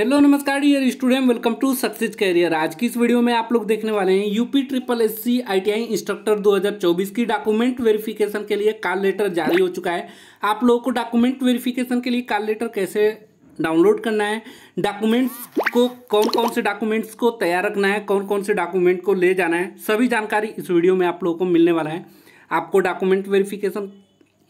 Hello नमस्कार dear student welcome to success career आज की इस वीडियो में आप लोग देखने वाले हैं UP triple S C ITI instructor 2024 की डॉक्यूमेंट वेरिफिकेशन के लिए कॉल लेटर जारी हो चुका है आप लोगों को डॉक्यूमेंट वेरिफिकेशन के लिए कॉल लेटर कैसे डाउनलोड करना है डॉक्यूमेंट्स को कौन कौन से डॉक्यूमेंट्स को तैयार रखना है कौन कौन से डॉक्यूमेंट को ले जाना है सभी जानकारी इस वीडियो में आप लोगों को मिलने वाला है आपको डॉक्यूमेंट वेरिफिकेशन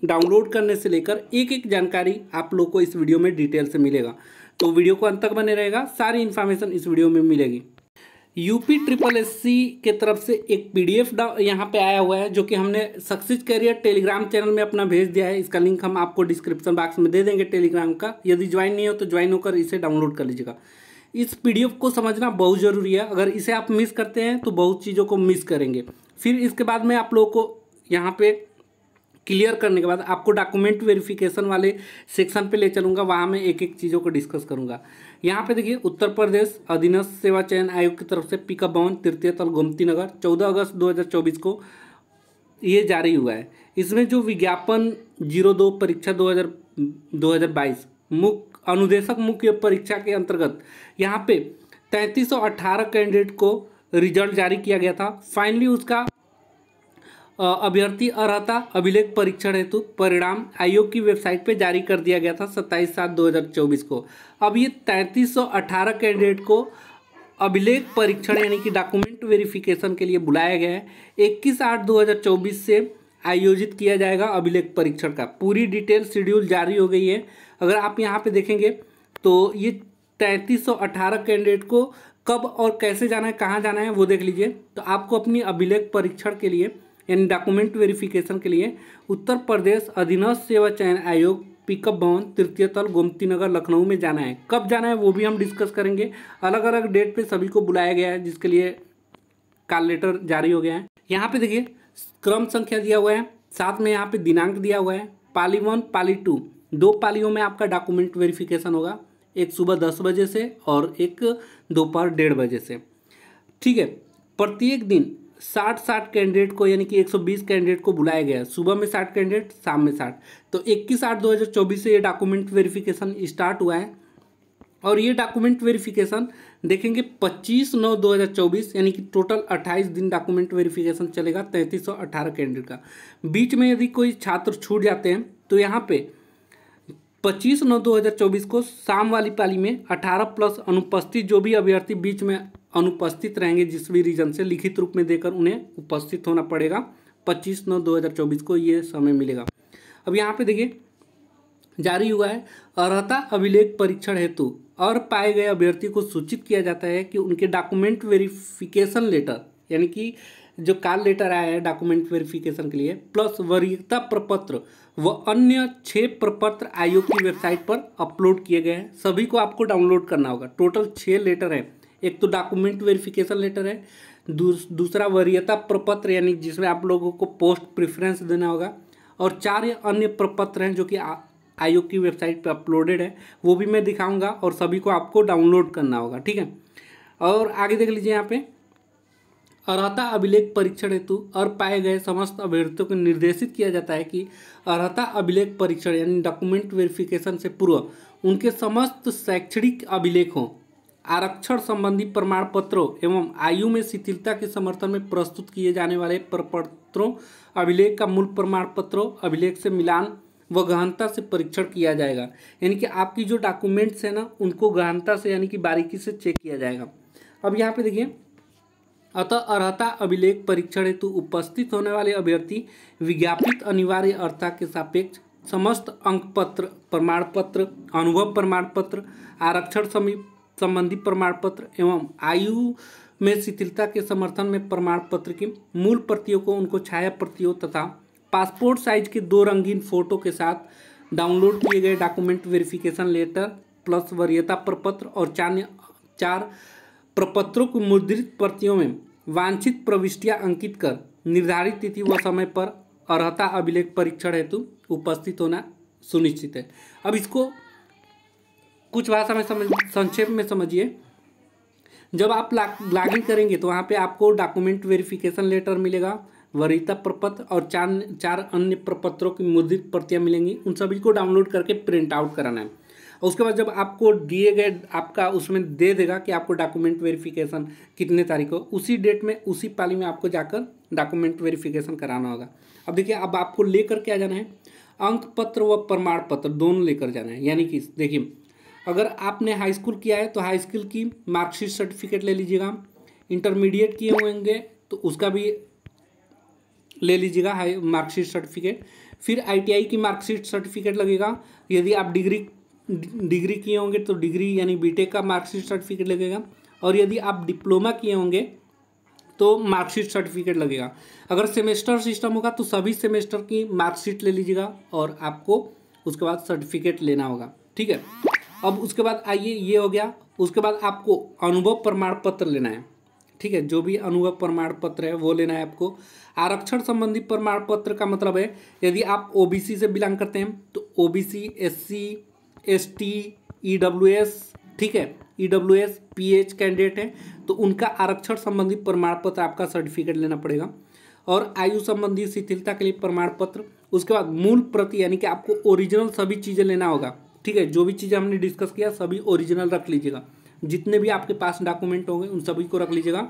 डाउनलोड करने से लेकर एक एक जानकारी आप लोग को इस वीडियो में डिटेल से मिलेगा तो वीडियो को अंत तक बने रहेगा सारी इन्फॉर्मेशन इस वीडियो में मिलेगी यूपी ट्रिपल एस सी के तरफ से एक पी डी एफ यहाँ पर आया हुआ है जो कि हमने सक्सेस कैरियर टेलीग्राम चैनल में अपना भेज दिया है इसका लिंक हम आपको डिस्क्रिप्शन बॉक्स में दे देंगे टेलीग्राम का यदि ज्वाइन नहीं हो तो ज्वाइन होकर इसे डाउनलोड कर लीजिएगा इस पीडीएफ को समझना बहुत ज़रूरी है अगर इसे आप मिस करते हैं तो बहुत चीज़ों को मिस करेंगे फिर इसके बाद में आप लोगों को यहाँ पर क्लियर करने के बाद आपको डॉक्यूमेंट वेरिफिकेशन वाले सेक्शन पे ले चलूँगा वहाँ मैं एक एक चीज़ों को डिस्कस करूँगा यहाँ पे देखिए उत्तर प्रदेश अधीनस्थ सेवा चयन आयोग की तरफ से पिकअप भवन तृतीय तल गोमती नगर चौदह अगस्त दो को ये जारी हुआ है इसमें जो विज्ञापन जीरो दो परीक्षा दो हज़ार दो हज़ार बाईस मुख्य अनुदेशक मुख्य परीक्षा के अंतर्गत यहाँ पे तैंतीस कैंडिडेट को रिजल्ट जारी किया गया था फाइनली उसका अभ्यर्थी अर्हता अभिलेख परीक्षण हेतु परिणाम आयोग की वेबसाइट पर जारी कर दिया गया था सत्ताईस सात 2024 को अब ये तैंतीस कैंडिडेट को अभिलेख परीक्षण यानी कि डॉक्यूमेंट वेरिफिकेशन के लिए बुलाया गया है इक्कीस आठ 2024 से आयोजित किया जाएगा अभिलेख परीक्षण का पूरी डिटेल शेड्यूल जारी हो गई है अगर आप यहाँ पर देखेंगे तो ये तैंतीस कैंडिडेट को कब और कैसे जाना है कहाँ जाना है वो देख लीजिए तो आपको अपनी अभिलेख परीक्षण के लिए यानी डॉक्यूमेंट वेरिफिकेशन के लिए उत्तर प्रदेश अधीनस्थ सेवा चयन आयोग पिकअप भवन तृतीय तल गोमती नगर लखनऊ में जाना है कब जाना है वो भी हम डिस्कस करेंगे अलग अलग डेट पे सभी को बुलाया गया है जिसके लिए कॉल लेटर जारी हो गया है यहाँ पे देखिए क्रम संख्या दिया हुआ है साथ में यहाँ पे दिनांक दिया हुआ है पाली वन पाली टू दो पालियों में आपका डॉक्यूमेंट वेरिफिकेशन होगा एक सुबह दस बजे से और एक दोपहर डेढ़ बजे से ठीक है प्रत्येक दिन साठ साठ कैंडिडेट को यानी कि 120 कैंडिडेट को बुलाया गया सुबह में साठ कैंडिडेट शाम में साठ तो इक्कीस आठ 2024 से ये डॉक्यूमेंट वेरिफिकेशन स्टार्ट हुआ है और ये डॉक्यूमेंट वेरिफिकेशन देखेंगे 25 नौ 2024 यानी कि टोटल 28 दिन डॉक्यूमेंट वेरिफिकेशन चलेगा तैंतीस सौ अठारह कैंडिडेट का बीच में यदि कोई छात्र छूट जाते हैं तो यहाँ पे पच्चीस नौ 2024 को शाम वाली पाली में 18 प्लस अनुपस्थित जो भी अभ्यर्थी बीच में अनुपस्थित रहेंगे जिस भी रीजन से लिखित रूप में देकर उन्हें उपस्थित होना पड़ेगा पच्चीस नौ दो हज़ार चौबीस को ये समय मिलेगा अब यहाँ पे देखिए जारी हुआ है अर्हता अभिलेख परीक्षण हेतु और पाए गए अभ्यर्थी को सूचित किया जाता है कि उनके डॉक्यूमेंट वेरिफिकेशन लेटर यानी कि जो काल लेटर आया है डॉक्यूमेंट वेरिफिकेशन के लिए प्लस वरीयता प्रपत्र व अन्य छः प्रपत्र आयोग की वेबसाइट पर अपलोड किए गए हैं सभी को आपको डाउनलोड करना होगा टोटल छः लेटर हैं एक तो डॉक्यूमेंट वेरिफिकेशन लेटर है दूस, दूसरा वरीयता प्रपत्र यानी जिसमें आप लोगों को पोस्ट प्रिफ्रेंस देना होगा और चार अन्य प्रपत्र हैं जो कि आयोग की वेबसाइट पर अपलोडेड है वो भी मैं दिखाऊंगा और सभी को आपको डाउनलोड करना होगा ठीक है और आगे देख लीजिए यहाँ पे अर्हता अभिलेख परीक्षण हेतु और पाए गए समस्त अभ्यर्थियों को निर्देशित किया जाता है कि अर्हता अभिलेख परीक्षण यानी डॉक्यूमेंट वेरिफिकेशन से पूर्व उनके समस्त शैक्षणिक अभिलेख हों आरक्षण संबंधी प्रमाण पत्रों एवं आयु में शिथिलता के समर्थन में प्रस्तुत किए जाने वाले प्रपत्रों अभिलेख का मूल प्रमाण पत्रों अभिलेख से मिलान व गहनता से परीक्षण किया जाएगा यानी कि आपकी जो डॉक्यूमेंट्स हैं ना उनको गहनता से यानी कि बारीकी से चेक किया जाएगा अब यहाँ पे देखिए अतः अर्हता अभिलेख परीक्षण हेतु उपस्थित होने वाले अभ्यर्थी विज्ञापित अनिवार्य अर्था के सापेक्ष समस्त अंक पत्र प्रमाण पत्र अनुभव प्रमाण पत्र आरक्षण समीप संबंधी प्रमाण पत्र एवं आयु में शिथिलता के समर्थन में प्रमाण पत्र की मूल प्रतियों को उनको छाया प्रतियों तथा पासपोर्ट साइज के दो रंगीन फोटो के साथ डाउनलोड किए गए डॉक्यूमेंट वेरिफिकेशन लेटर प्लस वरीयता प्रपत्र और चार चार प्रपत्रों को मुद्रित प्रतियों में वांछित प्रविष्टियां अंकित कर निर्धारित तिथि व समय पर अर्हता अभिलेख परीक्षण हेतु उपस्थित होना सुनिश्चित है अब इसको कुछ भाषा में समझ संक्षेप में समझिए जब आप लॉगिन करेंगे तो वहाँ पे आपको डॉक्यूमेंट वेरिफिकेशन लेटर मिलेगा वरीयता प्रपत्र और चार चार अन्य प्रपत्रों की मुद्रित प्रतियाँ मिलेंगी उन सभी को डाउनलोड करके प्रिंट आउट कराना है उसके बाद जब आपको दिए गए आपका उसमें दे देगा कि आपको डॉक्यूमेंट वेरिफिकेशन कितने तारीख को उसी डेट में उसी पाली में आपको जाकर डॉक्यूमेंट वेरिफिकेशन कराना होगा अब देखिए अब आपको लेकर क्या जाना है अंक पत्र व प्रमाण पत्र दोनों लेकर जाना है यानी कि देखिए अगर आपने हाई स्कूल किया है तो हाई स्कूल की मार्कशीट सर्टिफिकेट ले लीजिएगा इंटरमीडिएट किए होंगे तो उसका भी ले लीजिएगा हाई मार्कशीट सर्टिफिकेट फिर आईटीआई की मार्कशीट सर्टिफिकेट लगेगा यदि आप डिग्री डिग्री किए होंगे तो डिग्री यानी बीटेक का मार्कशीट सर्टिफिकेट लगेगा और यदि आप डिप्लोमा किए होंगे तो मार्कशीट सर्टिफिकेट लगेगा अगर सेमेस्टर सिस्टम होगा तो सभी सेमेस्टर की मार्कशीट ले लीजिएगा और आपको उसके बाद सर्टिफिकेट लेना होगा ठीक है अब उसके बाद आइए ये हो गया उसके बाद आपको अनुभव प्रमाण पत्र लेना है ठीक है जो भी अनुभव प्रमाण पत्र है वो लेना है आपको आरक्षण संबंधी प्रमाण पत्र का मतलब है यदि आप ओबीसी से बिलोंग करते हैं तो ओबीसी एससी एसटी ईडब्ल्यूएस ठीक है E W S P H candidate हैं तो उनका आरक्षण संबंधी प्रमाण पत्र आपका सर्टिफिकेट लेना पड़ेगा और आयु संबंधी शिथिलता के लिए प्रमाण पत्र उसके बाद मूल प्रति यानी कि आपको ओरिजिनल सभी चीज़ें लेना होगा ठीक है जो भी चीज़ें हमने डिस्कस किया सभी ओरिजिनल रख लीजिएगा जितने भी आपके पास डॉक्यूमेंट होंगे उन सभी को रख लीजिएगा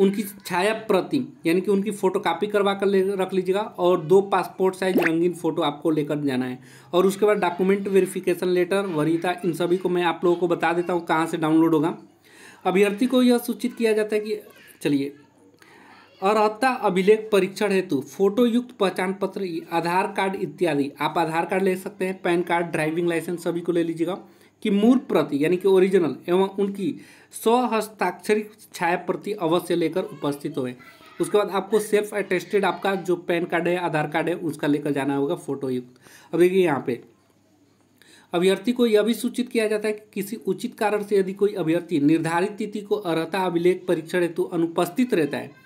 उनकी छाया प्रति यानी कि उनकी फोटो कापी करवा कर ले रख लीजिएगा और दो पासपोर्ट साइज रंगीन फ़ोटो आपको लेकर जाना है और उसके बाद डॉक्यूमेंट वेरिफिकेशन लेटर वरीता इन सभी को मैं आप लोगों को बता देता हूँ कहाँ से डाउनलोड होगा अभ्यर्थी को यह सूचित किया जाता है कि चलिए अर्ता अभिलेख परीक्षण हेतु फोटोयुक्त पहचान पत्र आधार कार्ड इत्यादि आप आधार कार्ड ले सकते हैं पैन कार्ड ड्राइविंग लाइसेंस सभी को ले लीजिएगा कि मूल प्रति यानी कि ओरिजिनल एवं उनकी स्वहस्ताक्षरित छाया प्रति अवश्य लेकर उपस्थित हो उसके बाद आपको सेल्फ अटेस्टेड आपका जो पैन कार्ड है आधार कार्ड है उसका लेकर जाना होगा फोटोयुक्त अब देखिए यहाँ पे अभ्यर्थी को यह भी सूचित किया जाता है कि किसी उचित कारण से यदि कोई अभ्यर्थी निर्धारित तिथि को अर्हता अभिलेख परीक्षण हेतु अनुपस्थित रहता है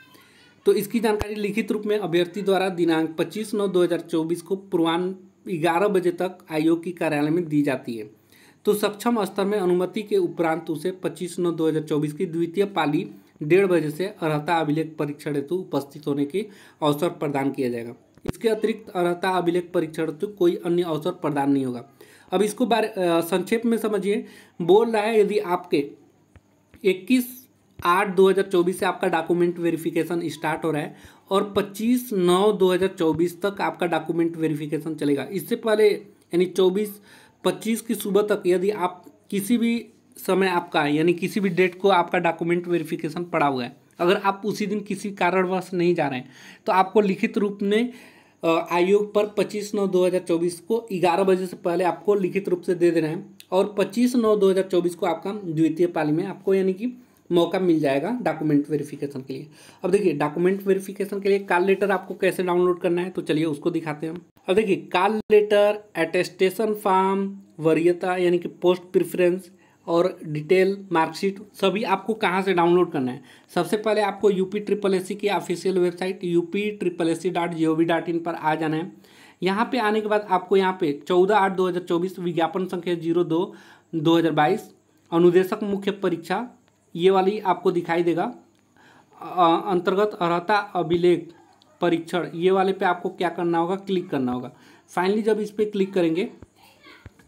तो इसकी जानकारी लिखित रूप में अभ्यर्थी द्वारा दिनांक 25 नौ 2024 को पूर्वान्न ग्यारह बजे तक आयोग की कार्यालय में दी जाती है तो सक्षम स्तर में अनुमति के उपरांत उसे 25 नौ 2024 की द्वितीय पाली डेढ़ बजे से अर्हता अभिलेख परीक्षण हेतु उपस्थित होने के अवसर प्रदान किया जाएगा इसके अतिरिक्त अर्हता अभिलेख परीक्षण हेतु कोई अन्य अवसर प्रदान नहीं होगा अब इसको बारे संक्षेप में समझिए बोल रहा है यदि आपके 21 आठ दो हज़ार चौबीस से आपका डॉक्यूमेंट वेरिफिकेशन स्टार्ट हो रहा है और पच्चीस नौ दो हज़ार चौबीस तक आपका डॉक्यूमेंट वेरिफिकेशन चलेगा इससे पहले यानी चौबीस पच्चीस की सुबह तक यदि आप किसी भी समय आपका यानी किसी भी डेट को आपका डॉक्यूमेंट वेरिफिकेशन पड़ा हुआ है अगर आप उसी दिन किसी कारणवश नहीं जा रहे हैं तो आपको लिखित रूप में आयोग पर पच्चीस नौ दो हज़ार चौबीस को ग्यारह बजे से पहले आपको लिखित रूप से दे देना है और पच्चीस नौ दो हज़ार चौबीस को आपका द्वितीय पाली में आपको यानी कि मौका मिल जाएगा डॉक्यूमेंट वेरिफिकेशन के लिए अब देखिए डॉक्यूमेंट वेरिफिकेशन के लिए कार लेटर आपको कैसे डाउनलोड करना है तो चलिए उसको दिखाते हैं अब देखिए कार लेटर अटेस्टेशन फॉर्म वरीयता यानी कि पोस्ट प्रिफरेंस और डिटेल मार्कशीट सभी आपको कहाँ से डाउनलोड करना है सबसे पहले आपको U P triple S C की official website U P triple S C dot G O V dot in पर आ जाना है यहाँ पे आने के बाद आपको यहाँ पे चौदह आठ दो हज़ार चौबीस विज्ञापन संख्या जीरो दो दो हज़ार बाईस अनुदेशक मुख्य परीक्षा ये वाली आपको दिखाई देगा अंतर्गत अर्हता अभिलेख परीक्षण ये वाले पे आपको क्या करना होगा क्लिक करना होगा फाइनली जब इस पर क्लिक करेंगे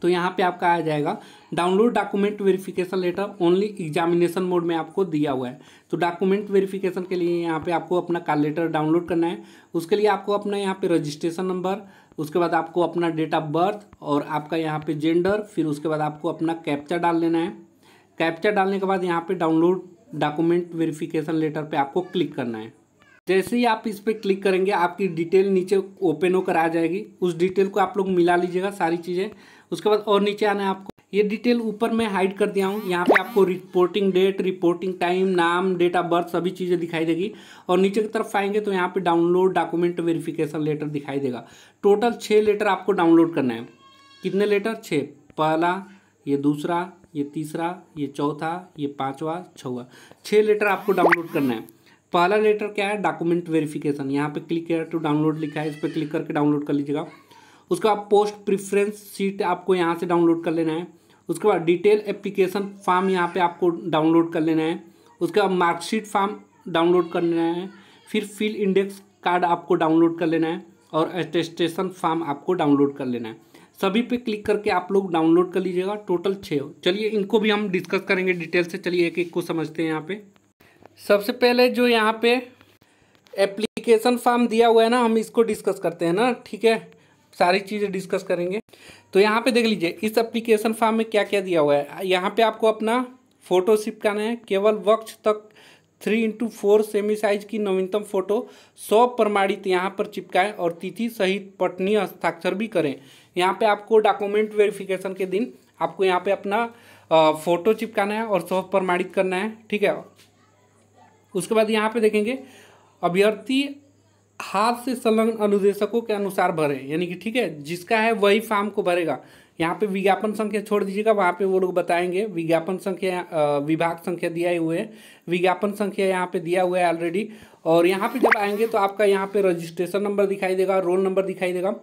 तो यहाँ पे आपका आ जाएगा download document verification letter only examination mode में आपको दिया हुआ है तो डॉक्यूमेंट वेरिफिकेशन के लिए यहाँ पे आपको अपना कार लेटर डाउनलोड करना है उसके लिए आपको अपना यहाँ पे रजिस्ट्रेशन नंबर उसके बाद आपको अपना डेट ऑफ बर्थ और आपका यहाँ पे जेंडर फिर उसके बाद आपको अपना कैप्चा डाल लेना है कैप्चर डालने के बाद यहाँ पे डाउनलोड डॉक्यूमेंट वेरिफिकेशन लेटर पे आपको क्लिक करना है जैसे ही आप इस पर क्लिक करेंगे आपकी डिटेल नीचे ओपन होकर आ जाएगी उस डिटेल को आप लोग मिला लीजिएगा सारी चीज़ें उसके बाद और नीचे आना है आपको ये डिटेल ऊपर मैं हाइड कर दिया हूँ यहाँ पे आपको रिपोर्टिंग डेट रिपोर्टिंग टाइम नाम डेट ऑफ बर्थ सभी चीज़ें दिखाई देगी और नीचे की तरफ आएंगे तो यहाँ पे डाउनलोड डॉक्यूमेंट वेरिफिकेशन लेटर दिखाई देगा टोटल छः लेटर आपको डाउनलोड करना है कितने लेटर छः पहला ये दूसरा ये तीसरा ये चौथा ये पाँचवा छवा छः लेटर आपको डाउनलोड करना है पहला लेटर क्या है डॉक्यूमेंट वेरिफिकेशन यहाँ पे क्लिक किया टू डाउनलोड लिखा है इस पर क्लिक करके डाउनलोड कर लीजिएगा उसके बाद पोस्ट प्रिफ्रेंस सीट आपको यहाँ से डाउनलोड कर लेना है उसके बाद डिटेल एप्लीकेशन फॉर्म यहाँ पे आपको डाउनलोड कर लेना है उसके बाद मार्कशीट फॉर्म डाउनलोड कर लेना है फिर फील इंडेक्स कार्ड आपको डाउनलोड कर लेना है और एटेस्टेशन फॉर्म आपको डाउनलोड कर लेना है सभी पे क्लिक करके आप लोग डाउनलोड कर लीजिएगा टोटल छः चलिए इनको भी हम डिस्कस करेंगे डिटेल से चलिए एक एक को समझते हैं यहाँ पे सबसे पहले जो यहाँ पे एप्लीकेशन फॉर्म दिया हुआ है ना हम इसको डिस्कस करते हैं ना ठीक है सारी चीज़ें डिस्कस करेंगे तो यहाँ पे देख लीजिए इस एप्लीकेशन फॉर्म में क्या क्या दिया हुआ है यहाँ पे आपको अपना फ़ोटो चिपकाना है केवल वक्त तक three into four cm size की नवीनतम फ़ोटो सौ प्रमाणित यहाँ पर चिपकाएं और तिथि सहित पटनी हस्ताक्षर भी करें यहाँ पे आपको डॉक्यूमेंट वेरिफिकेशन के दिन आपको यहाँ पे अपना फ़ोटो चिपकाना है और सौ प्रमाणित करना है ठीक है उसके बाद यहाँ पे देखेंगे अभ्यर्थी हाथ से संलग्न अनुदेशकों के अनुसार भरे यानी कि ठीक है जिसका है वही फार्म को भरेगा यहाँ पे विज्ञापन संख्या छोड़ दीजिएगा वहाँ पे वो लोग बताएंगे विज्ञापन संख्या विभाग संख्या दिया हुए है विज्ञापन संख्या यहाँ पे दिया हुआ है ऑलरेडी और यहाँ पे जब आएंगे तो आपका यहाँ पे रजिस्ट्रेशन नंबर दिखाई देगा रोल नंबर दिखाई देगा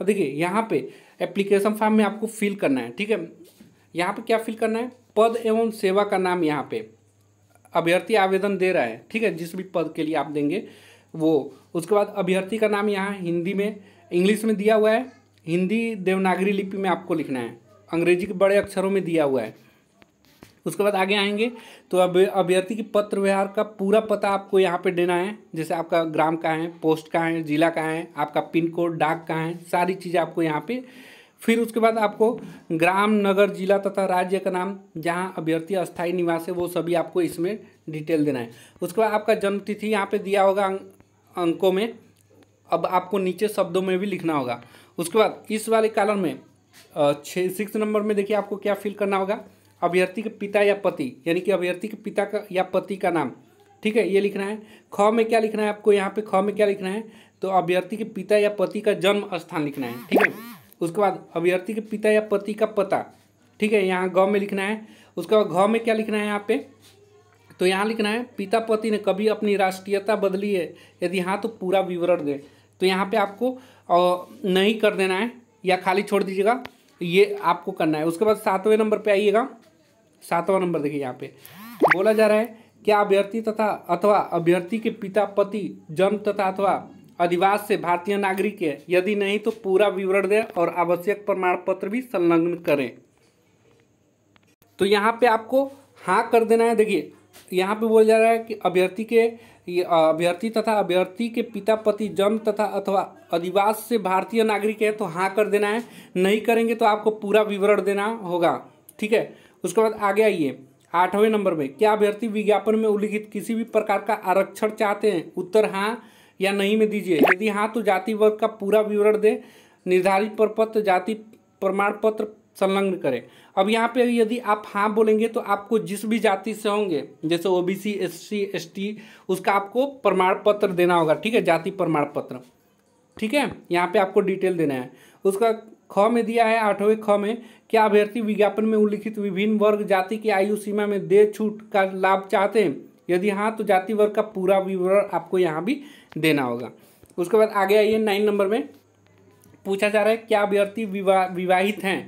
अब देखिए यहाँ पे एप्लीकेशन फॉर्म में आपको फिल करना है ठीक है यहाँ पे क्या फिल करना है पद एवं सेवा का नाम यहाँ पे अभ्यर्थी आवेदन दे रहा है ठीक है जिस भी पद के लिए आप देंगे वो उसके बाद अभ्यर्थी का नाम यहाँ हिंदी में इंग्लिश में दिया हुआ है हिंदी देवनागरी लिपि में आपको लिखना है अंग्रेजी के बड़े अक्षरों में दिया हुआ है उसके बाद आगे आएंगे तो अब अभ्यर्थी की पत्र व्यवहार का पूरा पता आपको यहाँ पे देना है जैसे आपका ग्राम कहाँ है पोस्ट कहाँ है जिला कहाँ है आपका पिन कोड डाक कहाँ है सारी चीज़ें आपको यहाँ पे फिर उसके बाद आपको ग्राम नगर जिला तथा राज्य का नाम जहाँ अभ्यर्थी अस्थायी निवास है वो सभी आपको इसमें डिटेल देना है उसके बाद आपका जन्मतिथि यहाँ पर दिया होगा अंकों में अब आपको नीचे शब्दों में भी लिखना होगा उसके बाद इस वाले कालम में छः सिक्स नंबर में देखिए आपको क्या फिल करना होगा अभ्यर्थी के पिता या पति यानी कि अभ्यर्थी के पिता का या पति का नाम ठीक है ये लिखना है ख में क्या लिखना है आपको यहाँ पे ख में क्या लिखना है तो अभ्यर्थी के पिता या पति का जन्म स्थान लिखना है ठीक है उसके बाद अभ्यर्थी के पिता या पति का पता ठीक है यहाँ गाँव में लिखना है उसके बाद घ में क्या लिखना है यहाँ पे तो यहाँ लिखना है पिता पति ने कभी अपनी राष्ट्रीयता बदली है यदि हाँ तो पूरा विवरण दें तो यहाँ पे आपको नहीं कर देना है या खाली छोड़ दीजिएगा ये आपको करना है उसके बाद सातवें नंबर पे आइएगा सातवां नंबर देखिए यहाँ पे बोला जा रहा है क्या अभ्यर्थी तथा अथवा अभ्यर्थी के पिता पति जन्म तथा अथवा अधिवास से भारतीय नागरिक है यदि नहीं तो पूरा विवरण दें और आवश्यक प्रमाण पत्र भी संलग्न करें तो यहाँ पे आपको हाँ कर देना है देखिए यहाँ पे बोला जा रहा है कि अभ्यर्थी के अभ्यर्थी तथा अभ्यर्थी के पिता पति जन्म तथा अथवा अधिवास से भारतीय नागरिक है तो हाँ कर देना है नहीं करेंगे तो आपको पूरा विवरण देना होगा ठीक है उसके बाद आगे आइए आठवें नंबर में क्या अभ्यर्थी विज्ञापन में उल्लिखित किसी भी प्रकार का आरक्षण चाहते हैं उत्तर हाँ या नहीं में दीजिए यदि हाँ तो जाति वर्ग का पूरा विवरण दें निर्धारित प्रपत्र जाति प्रमाण पत्र संलग्न करें अब यहाँ पे यदि आप हाँ बोलेंगे तो आपको जिस भी जाति से होंगे जैसे O B C S C S T उसका आपको प्रमाण पत्र देना होगा ठीक है जाति प्रमाण पत्र ठीक है यहाँ पे आपको डिटेल देना है उसका ख में दिया है आठवें ख में क्या अभ्यर्थी विज्ञापन में उल्लिखित विभिन्न वर्ग जाति की आयु सीमा में दे छूट का लाभ चाहते हैं यदि हाँ तो जाति वर्ग का पूरा विवरण आपको यहाँ भी देना होगा उसके बाद आगे आइए नाइन नंबर में पूछा जा रहा है क्या अभ्यर्थी विवा विवाहित हैं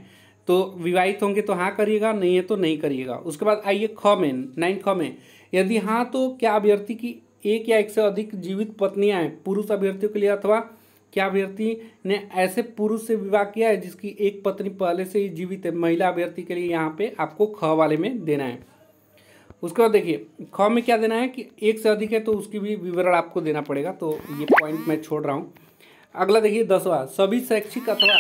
तो विवाहित होंगे तो हाँ करिएगा नहीं है तो नहीं करिएगा उसके बाद आइए ख में नाइन ख में यदि हाँ तो क्या अभ्यर्थी की एक या एक से अधिक जीवित पत्नियाँ हैं पुरुष अभ्यर्थियों के लिए अथवा क्या अभ्यर्थी ने ऐसे पुरुष से विवाह किया है जिसकी एक पत्नी पहले से ही जीवित है महिला अभ्यर्थी के लिए यहाँ पे आपको ख वाले में देना है उसके बाद देखिए ख में क्या देना है कि एक से अधिक है तो उसकी भी विवरण आपको देना पड़ेगा तो ये पॉइंट मैं छोड़ रहा हूँ अगला देखिए दसवा सभी शैक्षिक अथवा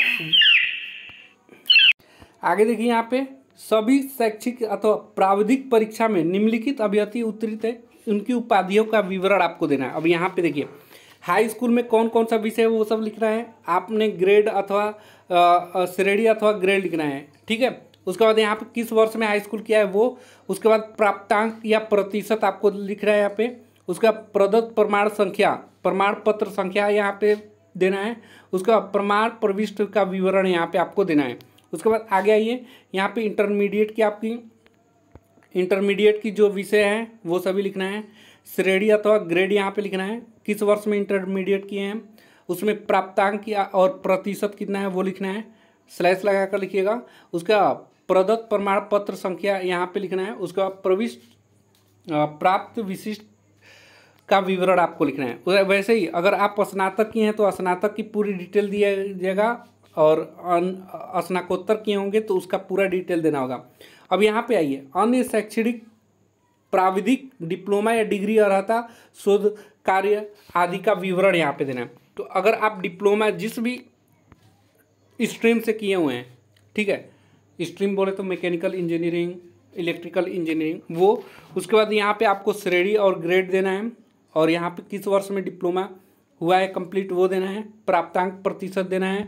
आगे देखिए यहाँ पे सभी शैक्षिक अथवा प्राविधिक परीक्षा में निम्नलिखित अभ्यर्थी उत्तीर्ण है उनकी उपाधियों का विवरण आपको देना है अब यहाँ पे देखिए हाई स्कूल में कौन कौन सा विषय है वो सब लिखना है आपने ग्रेड अथवा श्रेणी अथवा ग्रेड लिखना है ठीक है उसके बाद यहाँ पे किस वर्ष में हाई स्कूल किया है वो उसके बाद प्राप्तांक या प्रतिशत आपको लिख रहा है यहाँ पे उसका प्रदत्त प्रमाण संख्या प्रमाण पत्र संख्या यहाँ पे देना है उसका प्रमाण प्रविष्ट का विवरण यहाँ पे आपको देना है उसके बाद आगे आइए यहाँ पे इंटरमीडिएट की आपकी इंटरमीडिएट की जो विषय हैं वो सभी लिखना है श्रेणी अथवा ग्रेड यहाँ पर लिखना है किस वर्ष में इंटरमीडिएट किए हैं उसमें प्राप्तांक की और प्रतिशत कितना है वो लिखना है स्लैश लगा कर लिखिएगा उसका प्रदत्त प्रमाण पत्र संख्या यहाँ पे लिखना है उसका प्रविष्ट प्राप्त विशिष्ट का विवरण आपको लिखना है वैसे ही अगर आप स्नातक किए हैं तो स्नातक की पूरी डिटेल दिया जाएगा और स्नाकोत्तर किए होंगे तो उसका पूरा डिटेल देना होगा अब यहाँ पे आइए अन्य शैक्षणिक प्राविधिक डिप्लोमा या डिग्री अर्हता शोध कार्य आदि का विवरण यहाँ पे देना है तो अगर आप डिप्लोमा जिस भी स्ट्रीम से किए हुए हैं ठीक है स्ट्रीम बोले तो मैकेनिकल इंजीनियरिंग इलेक्ट्रिकल इंजीनियरिंग वो उसके बाद यहाँ पे आपको श्रेणी और ग्रेड देना है और यहाँ पे किस वर्ष में डिप्लोमा हुआ है कंप्लीट वो देना है प्राप्तांक प्रतिशत देना है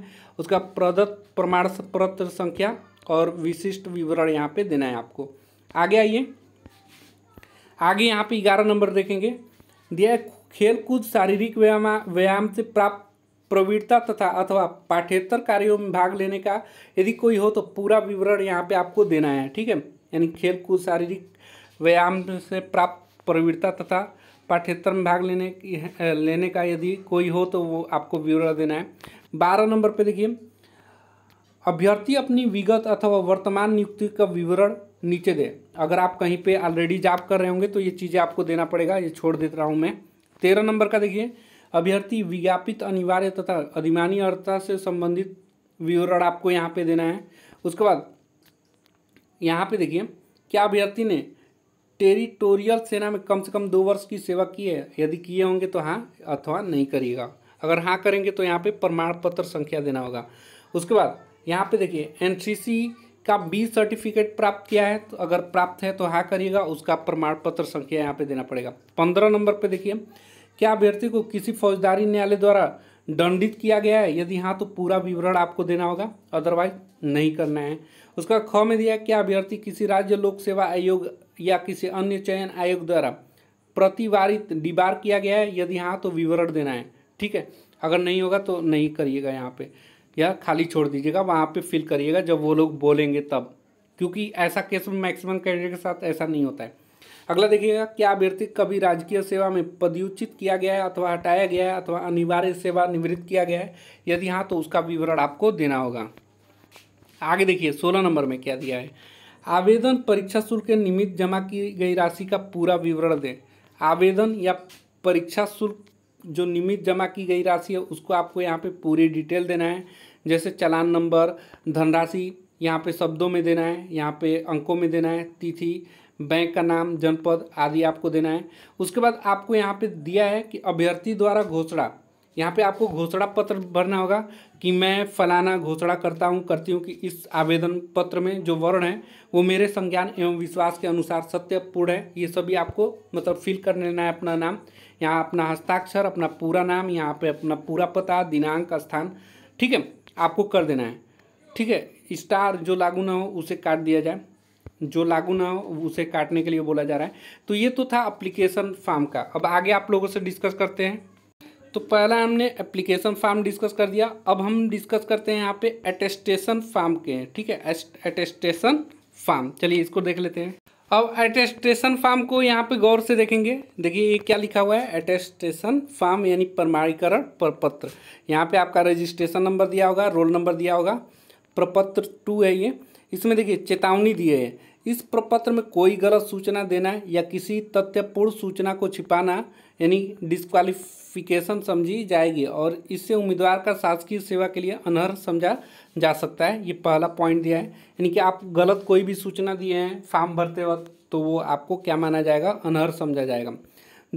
उसका प्रदत्त प्रमाण पत्र संख्या और विशिष्ट विवरण यहाँ पे देना है आपको आगे आइए आगे यहाँ पे ग्यारह नंबर देखेंगे दिया है खेलकूद शारीरिक व्यायाम व्यायाम से प्राप्त प्रवीणता तथा अथवा पाठ्यतर कार्यों में भाग लेने का यदि कोई हो तो पूरा विवरण यहाँ पे आपको देना है ठीक है यानी खेलकूद शारीरिक व्यायाम से प्राप्त प्रवीणता तथा पाठ्यतर में भाग लेने लेने का यदि कोई हो तो वो आपको विवरण देना है बारह नंबर पर देखिए अभ्यर्थी अपनी विगत अथवा वर्तमान नियुक्ति का विवरण नीचे दे अगर आप कहीं पे ऑलरेडी जॉब कर रहे होंगे तो ये चीज़ें आपको देना पड़ेगा ये छोड़ देता रहा हूँ मैं तेरह नंबर का देखिए अभ्यर्थी विज्ञापित अनिवार्य तथा अधिमानी अर्थता से संबंधित विवरण आपको यहाँ पे देना है उसके बाद यहाँ पे देखिए क्या अभ्यर्थी ने टेरिटोरियल सेना में कम से कम दो वर्ष की सेवा की है यदि किए होंगे तो हाँ अथवा नहीं करिएगा अगर हाँ करेंगे तो यहाँ पे प्रमाण पत्र संख्या देना होगा उसके बाद यहाँ पे देखिए एनसीसी का बी सर्टिफिकेट प्राप्त किया है तो अगर प्राप्त है तो हाँ करिएगा उसका प्रमाण पत्र संख्या यहाँ पे देना पड़ेगा पंद्रह नंबर पे देखिए क्या अभ्यर्थी को किसी फौजदारी न्यायालय द्वारा दंडित किया गया है यदि हाँ तो पूरा विवरण आपको देना होगा अदरवाइज नहीं करना है उसका ख में दिया क्या अभ्यर्थी किसी राज्य लोक सेवा आयोग या किसी अन्य चयन आयोग द्वारा प्रतिवारित डिबार किया गया है यदि हाँ तो विवरण देना है ठीक है अगर नहीं होगा तो नहीं करिएगा यहाँ पे या खाली छोड़ दीजिएगा वहाँ पे फिल करिएगा जब वो लोग बोलेंगे तब क्योंकि ऐसा केस में मैक्सिमम कैंडिडेट के साथ ऐसा नहीं होता है अगला देखिएगा क्या अभ्यर्थी कभी राजकीय सेवा में पदयुचित किया गया है अथवा हटाया गया है अथवा अनिवार्य सेवा निवृत्त किया गया है यदि हाँ तो उसका विवरण आपको देना होगा आगे देखिए सोलह नंबर में क्या दिया है आवेदन परीक्षा शुल्क के निमित्त जमा की गई राशि का पूरा विवरण दें आवेदन या परीक्षा शुल्क जो निमित्त जमा की गई राशि है उसको आपको यहाँ पे पूरी डिटेल देना है जैसे चलान नंबर धनराशि यहाँ पे शब्दों में देना है यहाँ पे अंकों में देना है तिथि बैंक का नाम जनपद आदि आपको देना है उसके बाद आपको यहाँ पे दिया है कि अभ्यर्थी द्वारा घोषणा यहाँ पे आपको घोषणा पत्र भरना होगा कि मैं फलाना घोषणा करता हूँ करती हूँ कि इस आवेदन पत्र में जो वर्ण है वो मेरे संज्ञान एवं विश्वास के अनुसार सत्य पूर्ण है ये सभी आपको मतलब फिल कर लेना है अपना नाम यहाँ अपना हस्ताक्षर अपना पूरा नाम यहाँ पे अपना पूरा पता दिनांक स्थान ठीक है आपको कर देना है ठीक है स्टार जो लागू ना हो उसे काट दिया जाए जो लागू ना हो उसे काटने के लिए बोला जा रहा है तो ये तो था अप्लीकेशन फार्म का अब आगे आप लोगों से डिस्कस करते हैं तो पहला हमने एप्लीकेशन फार्म डिस्कस कर दिया अब हम डिस्कस करते हैं यहाँ पे अटेस्टेशन फार्म के ठीक है अटेस्टेशन फार्म चलिए इसको देख लेते हैं अब एटेस्टेशन फॉर्म को यहाँ पे गौर से देखेंगे देखिए ये क्या लिखा हुआ है एटेस्टेशन फॉर्म यानी प्रमाणीकरण प्रपत्र यहाँ पे आपका रजिस्ट्रेशन नंबर दिया होगा रोल नंबर दिया होगा प्रपत्र टू है ये इसमें देखिए चेतावनी दी है इस प्रपत्र में कोई गलत सूचना देना या किसी तथ्यपूर्ण सूचना को छिपाना यानी डिस्क्वालिफिकेशन समझी जाएगी और इससे उम्मीदवार का शासकीय सेवा के लिए अनहर समझा जा सकता है ये पहला पॉइंट दिया है यानी कि आप गलत कोई भी सूचना दिए हैं फॉर्म भरते वक्त तो वो आपको क्या माना जाएगा अनहर समझा जाएगा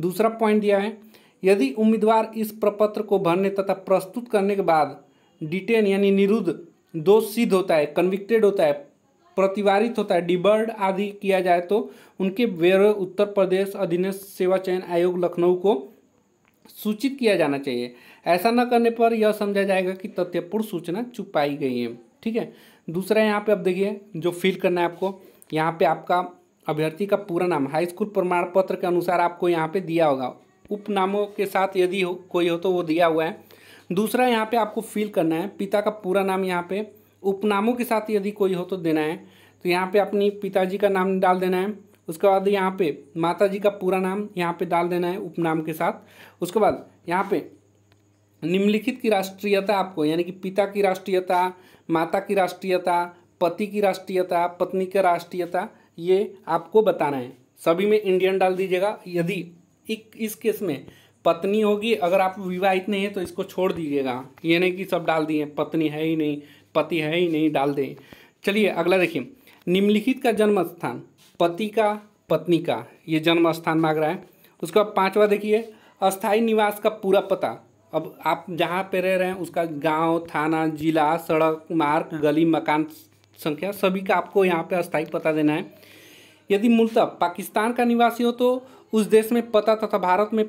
दूसरा पॉइंट दिया है यदि उम्मीदवार इस प्रपत्र को भरने तथा प्रस्तुत करने के बाद डिटेन यानी निरुद्ध दोष सिद्ध होता है कन्विक्टेड होता है प्रतिवारित होता है डिबर्ड आदि किया जाए तो उनके ब्यौरे उत्तर प्रदेश अधीन सेवा चयन आयोग लखनऊ को सूचित किया जाना चाहिए ऐसा न करने पर यह समझा जाएगा कि तथ्यपूर्ण सूचना छुपाई गई है ठीक है दूसरा यहाँ पे आप देखिए जो फिल करना है आपको यहाँ पे आपका अभ्यर्थी का पूरा नाम हाई स्कूल प्रमाण पत्र के अनुसार आपको यहाँ पे दिया होगा उपनामों के साथ यदि हो, कोई हो तो वो दिया हुआ है दूसरा यहाँ पे आपको फिल करना है पिता का पूरा नाम यहाँ पे उपनामों के साथ यदि कोई हो तो देना है तो यहाँ पे अपनी पिताजी का नाम डाल देना है उसके बाद यहाँ पे माता जी का पूरा नाम यहाँ पे डाल देना है उपनाम के साथ उसके बाद यहाँ पे निम्नलिखित की राष्ट्रीयता आपको यानी कि पिता की राष्ट्रीयता माता की राष्ट्रीयता पति की राष्ट्रीयता पत्नी की राष्ट्रीयता ये आपको बताना है सभी में इंडियन डाल दीजिएगा यदि एक इस केस में पत्नी होगी अगर आप विवाहित नहीं है तो इसको छोड़ दीजिएगा ये नहीं कि सब डाल दिए पत्नी है ही नहीं पति है ही नहीं डाल दें चलिए अगला देखिए निम्नलिखित का जन्म स्थान पति का पत्नी का ये जन्म स्थान मांग रहा है उसके बाद पाँचवा देखिए अस्थाई निवास का पूरा पता अब आप जहाँ पे रह रहे हैं उसका गांव थाना जिला सड़क मार्ग हाँ। गली मकान संख्या सभी का आपको यहाँ पे अस्थायी पता देना है यदि मूलतः पाकिस्तान का निवासी हो तो उस देश में पता तथा भारत में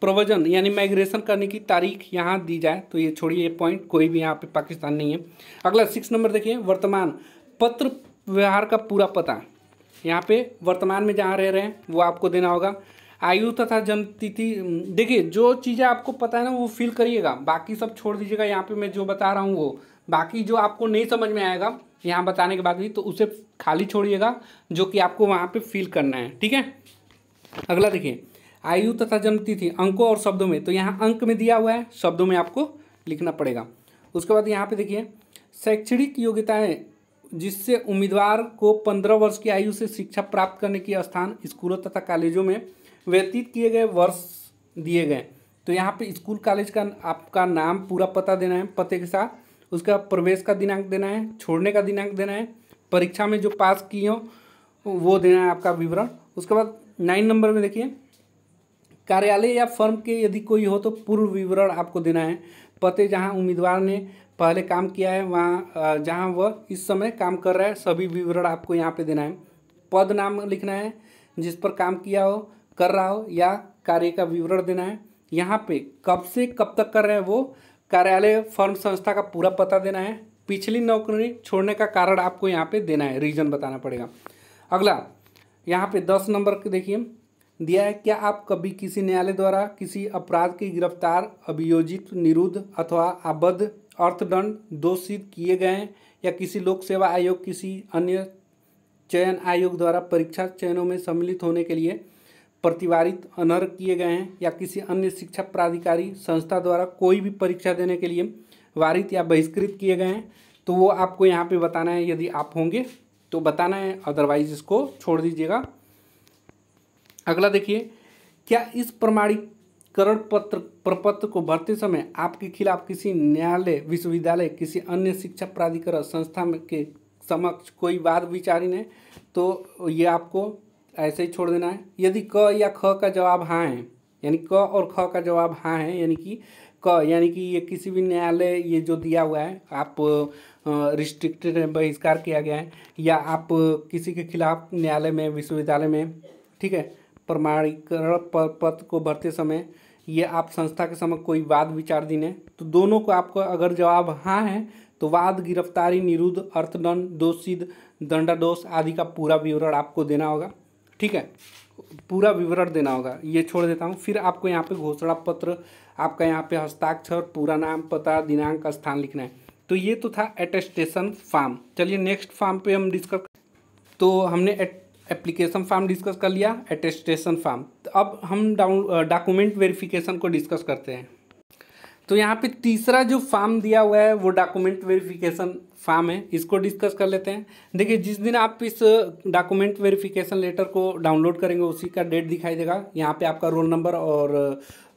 प्रवजन यानी माइग्रेशन करने की तारीख यहाँ दी जाए तो ये छोड़िए ये पॉइंट कोई भी यहाँ पे पाकिस्तान नहीं है अगला सिक्स नंबर देखिए वर्तमान पत्र व्यवहार का पूरा पता यहाँ पे वर्तमान में जहाँ रह रहे हैं वो आपको देना होगा आयु तथा जन्म तिथि देखिए जो चीज़ें आपको पता है ना वो फिल करिएगा बाकी सब छोड़ दीजिएगा यहाँ पर मैं जो बता रहा हूँ वो बाकी जो आपको नहीं समझ में आएगा यहाँ बताने के बाद भी तो उसे खाली छोड़िएगा जो कि आपको वहाँ पर फिल करना है ठीक है अगला देखिए आयु तथा जन्म तिथि अंकों और शब्दों में तो यहाँ अंक में दिया हुआ है शब्दों में आपको लिखना पड़ेगा उसके बाद यहाँ पे देखिए शैक्षणिक योग्यताएं जिससे उम्मीदवार को पंद्रह वर्ष की आयु से शिक्षा प्राप्त करने के स्थान स्कूलों तथा कॉलेजों में व्यतीत किए गए वर्ष दिए गए तो यहाँ पे स्कूल कॉलेज का आपका नाम पूरा पता देना है पते के साथ उसका प्रवेश का दिनांक देना है छोड़ने का दिनांक देना है परीक्षा में जो पास किए हो वो देना है आपका विवरण उसके बाद नाइन नंबर में देखिए कार्यालय या फर्म के यदि कोई हो तो पूर्व विवरण आपको देना है पते जहां उम्मीदवार ने पहले काम किया है वहाँ जहाँ वह इस समय काम कर रहा है सभी विवरण आपको यहाँ पे देना है पद नाम लिखना है जिस पर काम किया हो कर रहा हो या कार्य का विवरण देना है यहाँ पे कब से कब तक कर रहे हैं वो कार्यालय फर्म संस्था का पूरा पता देना है पिछली नौकरी छोड़ने का कारण आपको यहाँ पे देना है रीज़न बताना पड़ेगा अगला यहाँ पे दस नंबर देखिए दिया है क्या आप कभी किसी न्यायालय द्वारा किसी अपराध की गिरफ्तार अभियोजित निरुद्ध अथवा आबद्ध अर्थदंड दोषित किए गए हैं या किसी लोक सेवा आयोग किसी अन्य चयन आयोग द्वारा परीक्षा चयनों में सम्मिलित होने के लिए प्रतिवारित अनर किए गए हैं या किसी अन्य शिक्षा प्राधिकारी संस्था द्वारा कोई भी परीक्षा देने के लिए वारित या बहिष्कृत किए गए हैं तो वो आपको यहाँ पे बताना है यदि आप होंगे तो बताना है अदरवाइज इसको छोड़ दीजिएगा अगला देखिए क्या इस प्रमाणीकरण पत्र प्रपत्र को भरते समय आपके खिलाफ किसी न्यायालय विश्वविद्यालय किसी अन्य शिक्षा प्राधिकरण संस्था में के समक्ष कोई वाद विचारी ने तो ये आपको ऐसे ही छोड़ देना है यदि क या ख का जवाब हाँ है यानी क और ख का जवाब हाँ है यानी कि क यानी कि ये किसी भी न्यायालय ये जो दिया हुआ है आप रिस्ट्रिक्टेड है बहिष्कार किया गया है या आप किसी के खिलाफ न्यायालय में विश्वविद्यालय में ठीक है प्रमाणीकरण पत्र को भरते समय ये आप संस्था के समय कोई वाद विचार दिने तो दोनों को आपको अगर जवाब हाँ है तो वाद गिरफ्तारी निरुद्ध अर्थदंड दोषिद दंडादोष आदि का पूरा विवरण आपको देना होगा ठीक है पूरा विवरण देना होगा ये छोड़ देता हूँ फिर आपको यहाँ पे घोषणा पत्र आपका यहाँ पे हस्ताक्षर पूरा नाम पता दिनांक स्थान लिखना है तो ये तो था एटेस्टेशन फार्म चलिए नेक्स्ट फार्म पे हम डिस्कस तो हमने एट एप्लीकेशन फॉर्म डिस्कस कर लिया एटेस्टेशन फॉर्म तो अब हम डाउन डॉक्यूमेंट वेरिफिकेशन को डिस्कस करते हैं तो यहाँ पे तीसरा जो फॉर्म दिया हुआ है वो डॉक्यूमेंट वेरिफिकेशन फॉर्म है इसको डिस्कस कर लेते हैं देखिए जिस दिन आप इस डॉक्यूमेंट वेरिफिकेशन लेटर को डाउनलोड करेंगे उसी का डेट दिखाई देगा यहाँ पे आपका रोल नंबर और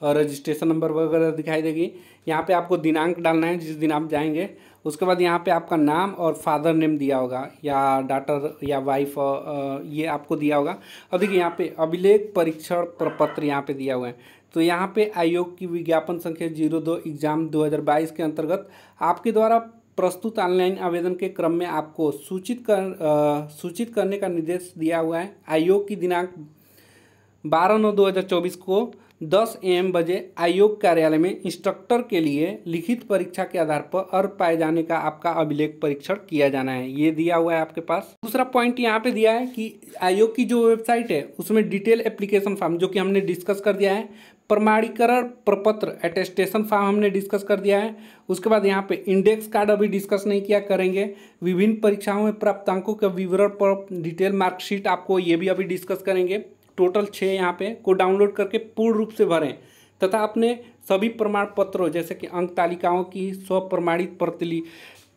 रजिस्ट्रेशन नंबर वगैरह दिखाई देगी यहाँ पे आपको दिनांक डालना है जिस दिन आप जाएंगे उसके बाद यहाँ पे आपका नाम और फादर नेम दिया होगा या डाटर या वाइफ ये आपको दिया होगा और देखिए यहाँ पे अभिलेख परीक्षण प्रपत्र यहाँ पे दिया हुआ है तो यहाँ पे आयोग की विज्ञापन संख्या जीरो दो एग्जाम 2022 के अंतर्गत आपके द्वारा प्रस्तुत ऑनलाइन आवेदन के क्रम में आपको सूचित कर आ, सूचित करने का निर्देश दिया हुआ है आयोग की दिनांक बारह नौ दो हज़ार चौबीस को दस एम बजे आयोग कार्यालय में इंस्ट्रक्टर के लिए लिखित परीक्षा के आधार पर अर्घ पाए जाने का आपका अभिलेख परीक्षण किया जाना है ये दिया हुआ है आपके पास दूसरा पॉइंट यहाँ पे दिया है कि आयोग की जो वेबसाइट है उसमें डिटेल एप्लीकेशन फॉर्म जो कि हमने डिस्कस कर दिया है प्रमाणीकरण प्रपत्र अटेस्टेशन फॉर्म हमने डिस्कस कर दिया है उसके बाद यहाँ पे इंडेक्स कार्ड अभी डिस्कस नहीं किया करेंगे विभिन्न परीक्षाओं में प्राप्तांकों के विवरण पर डिटेल मार्कशीट आपको ये भी अभी डिस्कस करेंगे टोटल छः यहाँ पे को डाउनलोड करके पूर्ण रूप से भरें तथा अपने सभी प्रमाण पत्रों जैसे कि अंक तालिकाओं की स्वप्रमाणित प्रतिलि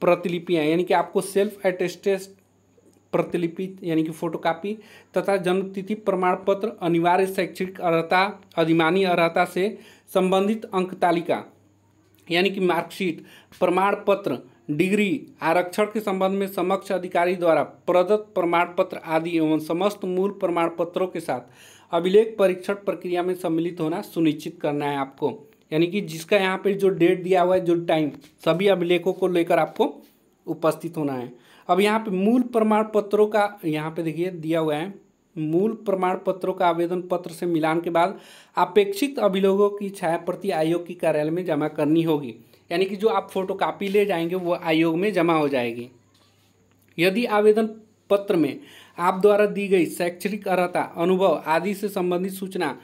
प्रतिलिपियाँ यानी कि आपको सेल्फ एटेस्टेस प्रतिलिपि यानी कि फोटोकॉपी तथा जन्मतिथि प्रमाण पत्र अनिवार्य शैक्षिक अर्हता अधिमानी अर्हता से संबंधित अंक तालिका यानी कि मार्कशीट प्रमाण पत्र डिग्री आरक्षण के संबंध में समक्ष अधिकारी द्वारा प्रदत्त प्रमाण पत्र आदि एवं समस्त मूल प्रमाण पत्रों के साथ अभिलेख परीक्षण प्रक्रिया में सम्मिलित होना सुनिश्चित करना है आपको यानी कि जिसका यहाँ पे जो डेट दिया हुआ है जो टाइम सभी अभिलेखों को लेकर आपको उपस्थित होना है अब यहाँ पे मूल प्रमाण पत्रों का यहाँ पे देखिए दिया हुआ है मूल प्रमाण पत्रों का आवेदन पत्र से मिलान के बाद अपेक्षित अभिलेखों की छाया प्रति आयोग की कार्यालय में जमा करनी होगी यानी कि जो आप फोटो कापी ले जाएंगे वो आयोग में जमा हो जाएगी यदि आवेदन पत्र में आप द्वारा दी गई शैक्षणिक अर्हता अनुभव आदि से संबंधित सूचना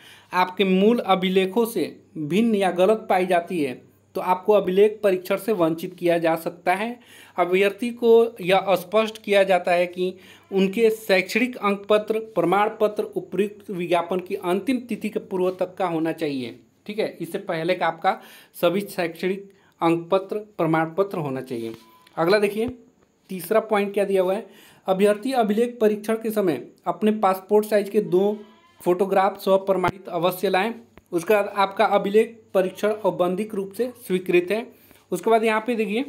आपके मूल अभिलेखों से भिन्न या गलत पाई जाती है तो आपको अभिलेख परीक्षण से वंचित किया जा सकता है अभ्यर्थी को यह स्पष्ट किया जाता है कि उनके शैक्षणिक अंक पत्र प्रमाण पत्र उपयुक्त विज्ञापन की अंतिम तिथि के पूर्व तक का होना चाहिए ठीक है इससे पहले का आपका सभी शैक्षणिक अंक पत्र प्रमाण पत्र होना चाहिए अगला देखिए तीसरा पॉइंट क्या दिया हुआ है अभ्यर्थी अभिलेख परीक्षण के समय अपने पासपोर्ट साइज के दो फोटोग्राफ स्व प्रमाणित अवश्य लाएं उसके बाद आपका अभिलेख परीक्षण औबंधिक रूप से स्वीकृत है उसके बाद यहाँ पे देखिए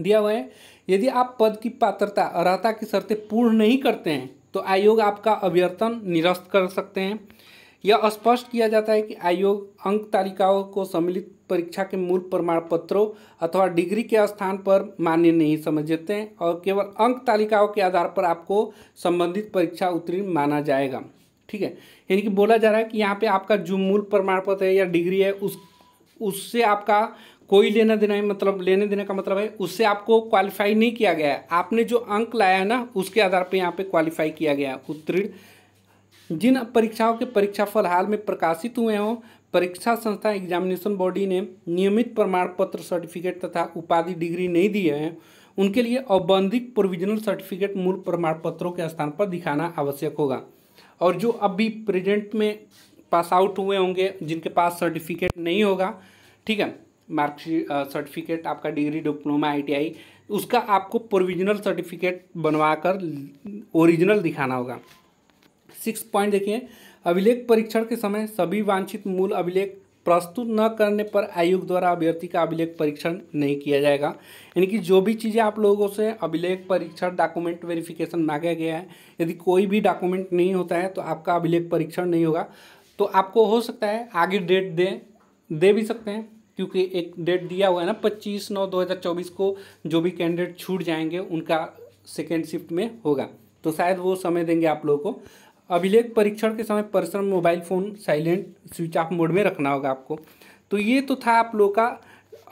दिया हुआ है यदि आप पद की पात्रता अर्हता की शर्तें पूर्ण नहीं करते हैं तो आयोग आपका अभ्यर्थन निरस्त कर सकते हैं यह स्पष्ट किया जाता है कि आयोग अंक तालिकाओं को सम्मिलित परीक्षा के मूल प्रमाण पत्रों अथवा डिग्री के स्थान पर मान्य नहीं समझते हैं और केवल अंक तालिकाओं के आधार पर आपको संबंधित परीक्षा उत्तीर्ण माना जाएगा ठीक है यानी कि बोला जा रहा है कि यहाँ पे आपका जो मूल प्रमाण पत्र है या डिग्री है उस उससे आपका कोई लेना देना है मतलब लेने देने का मतलब है उससे आपको क्वालिफाई नहीं किया गया है आपने जो अंक लाया है ना उसके आधार पर यहाँ पर क्वालिफाई किया गया है उत्तीर्ण जिन परीक्षाओं के फल हाल में प्रकाशित हुए हों परीक्षा संस्था एग्जामिनेशन बॉडी ने नियमित प्रमाण पत्र सर्टिफिकेट तथा उपाधि डिग्री नहीं दिए हैं उनके लिए औबंधिक प्रोविजनल सर्टिफिकेट मूल प्रमाण पत्रों के स्थान पर दिखाना आवश्यक होगा और जो अब भी प्रेजेंट में पास आउट हुए होंगे जिनके पास सर्टिफिकेट नहीं होगा ठीक है मार्कशीट सर्टिफिकेट आपका डिग्री डिप्लोमा आईटीआई उसका आपको प्रोविजनल सर्टिफिकेट बनवा कर ओरिजिनल दिखाना होगा सिक्स पॉइंट देखिए अभिलेख परीक्षण के समय सभी वांछित मूल अभिलेख प्रस्तुत न करने पर आयोग द्वारा अभ्यर्थी का अभिलेख परीक्षण नहीं किया जाएगा यानी कि जो भी चीज़ें आप लोगों से अभिलेख परीक्षण डॉक्यूमेंट वेरिफिकेशन मांगा गया है यदि कोई भी डॉक्यूमेंट नहीं होता है तो आपका अभिलेख परीक्षण नहीं होगा तो आपको हो सकता है आगे डेट दें दे भी सकते हैं क्योंकि एक डेट दिया हुआ है ना पच्चीस नौ दो हज़ार चौबीस को जो भी कैंडिडेट छूट जाएंगे उनका सेकेंड शिफ्ट में होगा तो शायद वो समय देंगे आप लोगों को अभिलेख परीक्षण के समय personal mobile phone silent switch off mode में रखना होगा आपको तो ये तो था आप लोग का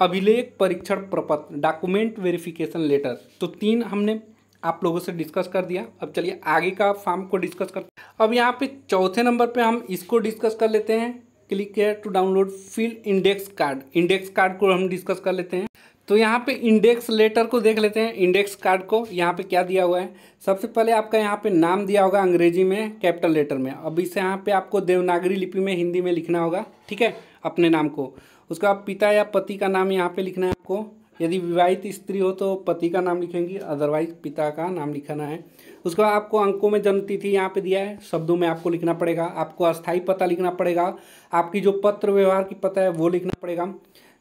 अभिलेख परीक्षण प्रपत्र डॉक्यूमेंट वेरिफिकेशन लेटर तो तीन हमने आप लोगों से डिस्कस कर दिया अब चलिए आगे का फॉर्म को डिस्कस कर अब यहाँ पे चौथे नंबर पे हम इसको डिस्कस कर लेते हैं क्लिक किया to download fill index card index card को हम डिस्कस कर लेते हैं तो यहाँ पे इंडेक्स लेटर को देख लेते हैं इंडेक्स कार्ड को यहाँ पे क्या दिया हुआ है सबसे पहले आपका यहाँ पे नाम दिया होगा अंग्रेजी में कैपिटल लेटर में अब इसे यहाँ पे आपको देवनागरी लिपि में हिंदी में लिखना होगा ठीक है अपने नाम को उसका पिता या पति का नाम यहाँ पे लिखना है आपको यदि विवाहित स्त्री हो तो पति का नाम लिखेंगी अदरवाइज पिता का नाम लिखना है उसके बाद आपको अंकों में जन्म तिथि यहाँ पे दिया है शब्दों में आपको लिखना पड़ेगा आपको अस्थाई पता लिखना पड़ेगा आपकी जो पत्र व्यवहार की पता है वो लिखना पड़ेगा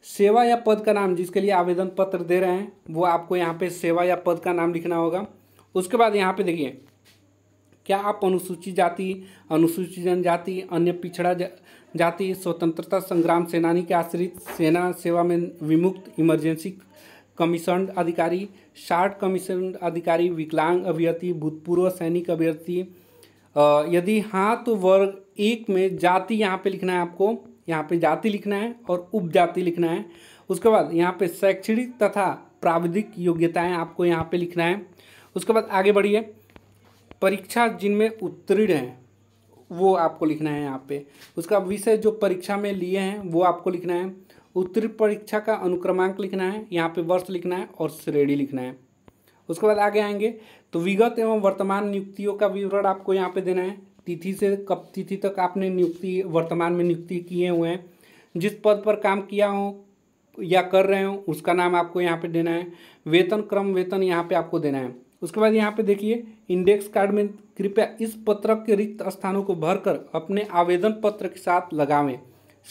सेवा या पद का नाम जिसके लिए आवेदन पत्र दे रहे हैं वो आपको यहाँ पे सेवा या पद का नाम लिखना होगा उसके बाद यहाँ पे देखिए क्या आप अनुसूचित जाति अनुसूचित जनजाति अन्य पिछड़ा जाति स्वतंत्रता संग्राम सेनानी के आश्रित सेना सेवा में विमुक्त इमरजेंसी कमीशन अधिकारी शार्ट कमीशन अधिकारी विकलांग अभ्यर्थी भूतपूर्व सैनिक अभ्यर्थी यदि हाँ तो वर्ग एक में जाति यहाँ पे लिखना है आपको यहाँ पे जाति लिखना है और उपजाति लिखना है उसके बाद यहाँ पे शैक्षणिक तथा प्राविधिक योग्यताएं आपको यहाँ पे लिखना है उसके बाद आगे बढ़िए परीक्षा जिनमें उत्तीर्ण हैं वो आपको लिखना है यहाँ पे उसका विषय जो परीक्षा में लिए हैं वो आपको लिखना है उत्तीर्ण परीक्षा का अनुक्रमांक लिखना है यहाँ पे वर्ष लिखना है और श्रेणी लिखना है उसके बाद आगे आएंगे तो विगत एवं वर्तमान नियुक्तियों का विवरण आपको यहाँ पे देना है तिथि से कब तिथि तक आपने नियुक्ति वर्तमान में नियुक्ति किए हुए हैं जिस पद पर काम किया हो या कर रहे हो उसका नाम आपको यहाँ पे देना है वेतन क्रम वेतन यहाँ पे आपको देना है उसके बाद यहाँ पे देखिए इंडेक्स कार्ड में कृपया इस पत्रक के रिक्त स्थानों को भरकर अपने आवेदन पत्र के साथ लगावें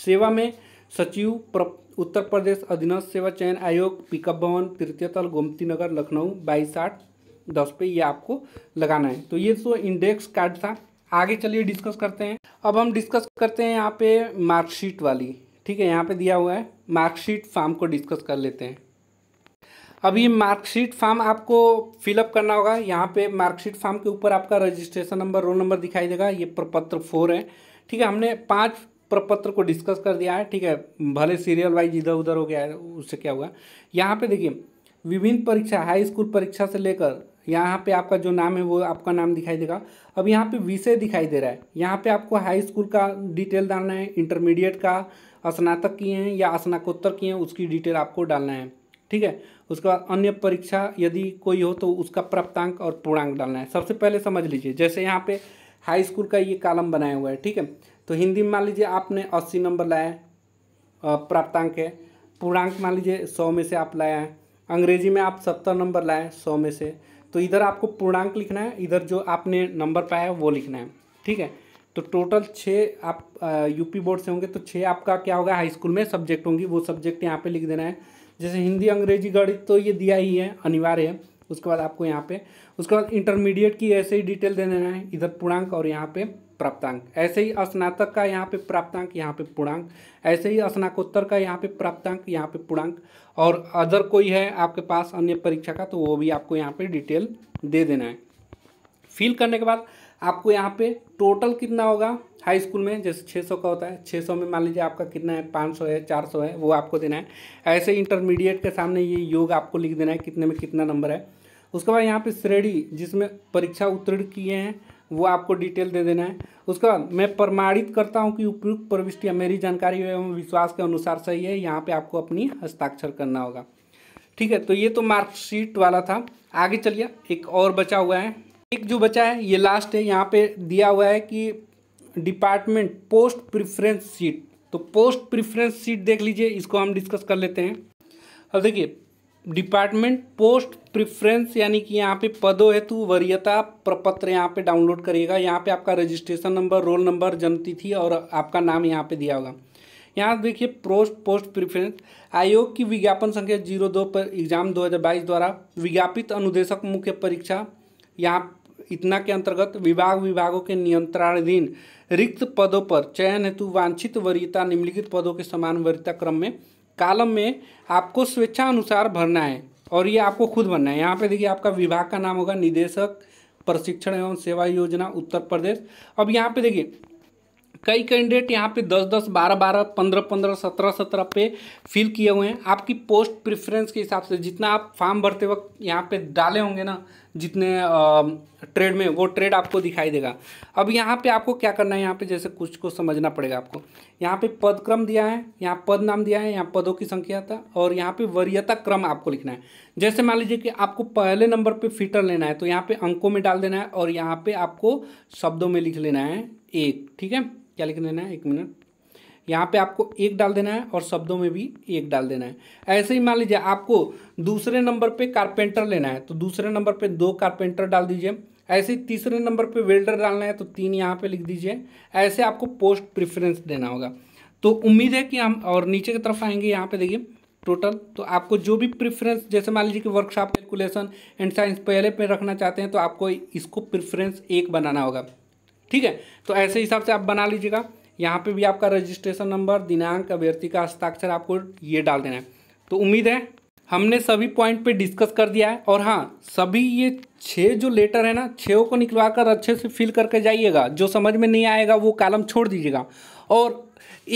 सेवा में सचिव प्र, उत्तर प्रदेश अधीनस्थ सेवा चयन आयोग पिकअप भवन तृतीय तल गोमती नगर लखनऊ बाईस आठ दस पे ये आपको लगाना है तो ये तो इंडेक्स कार्ड था आगे चलिए डिस्कस करते हैं अब हम डिस्कस करते हैं यहाँ पे मार्कशीट वाली ठीक है यहाँ पे दिया हुआ है मार्कशीट फार्म को डिस्कस कर लेते हैं अब ये मार्कशीट फार्म आपको फिलअप करना होगा यहाँ पे मार्कशीट फार्म के ऊपर आपका रजिस्ट्रेशन नंबर रोल नंबर दिखाई देगा ये प्रपत्र फोर है ठीक है हमने पाँच प्रपत्र को डिस्कस कर दिया है ठीक है भले सीरियल वाइज इधर उधर हो गया है उससे क्या हुआ यहाँ पे देखिए विभिन्न परीक्षा हाई स्कूल परीक्षा से लेकर यहाँ पे आपका जो नाम है वो आपका नाम दिखाई देगा अब यहाँ पे विषय दिखाई दे रहा है यहाँ पे आपको हाई स्कूल का डिटेल डालना है इंटरमीडिएट का स्नातक किए हैं या स्नाकोत्तर किए हैं उसकी डिटेल आपको डालना है ठीक है उसके बाद अन्य परीक्षा यदि कोई हो तो उसका प्राप्तांक और पूर्णांक डालना है सबसे पहले समझ लीजिए जैसे यहाँ पे हाई स्कूल का ये कालम बनाया हुआ है ठीक है तो हिंदी में मान लीजिए आपने अस्सी नंबर लाया प्राप्तांक है पूर्णांक मान लीजिए सौ में से आप लाया है अंग्रेजी में आप सत्तर नंबर लाए सौ में से तो इधर आपको पूर्णांक लिखना है इधर जो आपने नंबर पाया है वो लिखना है ठीक है तो टोटल छः आप यूपी बोर्ड से होंगे तो छः आपका क्या होगा हाई स्कूल में सब्जेक्ट होंगी वो सब्जेक्ट यहाँ पे लिख देना है जैसे हिंदी अंग्रेजी गणित तो ये दिया ही है अनिवार्य है उसके बाद आपको यहाँ पे उसके बाद इंटरमीडिएट की ऐसे ही डिटेल दे देना है इधर पूर्णांक और यहाँ पे प्राप्तांक ऐसे ही स्नातक का यहाँ पे प्राप्तांक यहाँ पे पूर्णांक ऐसे ही स्नाकोत्तर का यहाँ पे प्राप्तांक यहाँ पे पूर्णांक और अदर कोई है आपके पास अन्य परीक्षा का तो वो भी आपको यहाँ पे डिटेल दे देना है फिल करने के बाद आपको यहाँ पे टोटल कितना होगा हाई स्कूल में जैसे छः का होता है छः में मान लीजिए आपका कितना है पाँच है चार है वो आपको देना है ऐसे इंटरमीडिएट के सामने ये योग आपको लिख देना है कितने में कितना नंबर है उसके बाद यहाँ पे श्रेणी जिसमें परीक्षा उत्तीर्ण किए हैं वो आपको डिटेल दे देना है उसके बाद मैं प्रमाणित करता हूँ कि उपयुक्त प्रविष्टियाँ मेरी जानकारी एवं विश्वास के अनुसार सही है यहाँ पे आपको अपनी हस्ताक्षर करना होगा ठीक है तो ये तो मार्कशीट वाला था आगे चलिए एक और बचा हुआ है एक जो बचा है ये लास्ट है यहाँ पे दिया हुआ है कि डिपार्टमेंट पोस्ट प्रिफ्रेंस सीट तो पोस्ट प्रिफ्रेंस सीट देख लीजिए इसको हम डिस्कस कर लेते हैं अब देखिए डिपार्टमेंट पोस्ट प्रिफ्रेंस यानी कि यहाँ पे पदों हेतु वरीयता प्रपत्र यहाँ पे डाउनलोड करिएगा यहाँ पे आपका रजिस्ट्रेशन नंबर रोल नंबर जन्मतिथि और आपका नाम यहाँ पे दिया होगा यहाँ देखिए पोस्ट पोस्ट प्रिफ्रेंस आयोग की विज्ञापन संख्या जीरो दो पर एग्जाम बाईस द्वारा विज्ञापित अनुदेशक मुख्य परीक्षा यहाँ इतना के अंतर्गत विभाग विभागों के नियंत्रणाधीन रिक्त पदों पर चयन हेतु वांछित वरीयता निम्नलिखित पदों के समान वरीयता क्रम में कालम में आपको स्वेच्छानुसार भरना है और ये आपको खुद भरना है यहाँ पे देखिए आपका विभाग का नाम होगा निदेशक प्रशिक्षण एवं सेवा योजना उत्तर प्रदेश अब यहाँ पे देखिए कई कैंडिडेट यहाँ पे दस दस बारह बारह पंद्रह पंद्रह सत्रह सत्रह पे फिल किए हुए हैं आपकी पोस्ट प्रेफरेंस के हिसाब से जितना आप फॉर्म भरते वक्त यहाँ पे डाले होंगे ना जितने ट्रेड में वो ट्रेड आपको दिखाई देगा अब यहाँ पे आपको क्या करना है यहाँ पे जैसे कुछ को समझना पड़ेगा आपको यहाँ पे पद क्रम दिया है यहाँ पद नाम दिया है यहाँ पदों की संख्या था और यहाँ पे वरीयता क्रम आपको लिखना है जैसे मान लीजिए कि आपको पहले नंबर पे फिटर लेना है तो यहाँ पे अंकों में डाल देना है और यहाँ पे आपको शब्दों में लिख लेना है एक ठीक है क्या लिख लेना है एक मिनट यहाँ पे आपको एक डाल देना है और शब्दों में भी एक डाल देना है ऐसे ही मान लीजिए आपको दूसरे नंबर पे कारपेंटर लेना है तो दूसरे नंबर पे दो कारपेंटर डाल दीजिए ऐसे ही तीसरे नंबर पे वेल्डर डालना है तो तीन यहाँ पे लिख दीजिए ऐसे आपको पोस्ट प्रिफरेंस देना होगा तो उम्मीद है कि हम और नीचे की तरफ आएंगे यहाँ पे देखिए टोटल तो आपको जो भी प्रेफरेंस जैसे मान लीजिए कि वर्कशॉप कैलकुलेशन एंड साइंस पहले पे रखना चाहते हैं तो आपको इसको प्रिफरेंस एक बनाना होगा ठीक है तो ऐसे हिसाब से आप बना लीजिएगा यहाँ पे भी आपका रजिस्ट्रेशन नंबर दिनांक अभ्यर्थी का हस्ताक्षर आपको ये डाल देना है तो उम्मीद है हमने सभी पॉइंट पे डिस्कस कर दिया है और हाँ सभी ये छः जो लेटर है ना छः को निकलवा कर अच्छे से फिल करके जाइएगा जो समझ में नहीं आएगा वो कालम छोड़ दीजिएगा और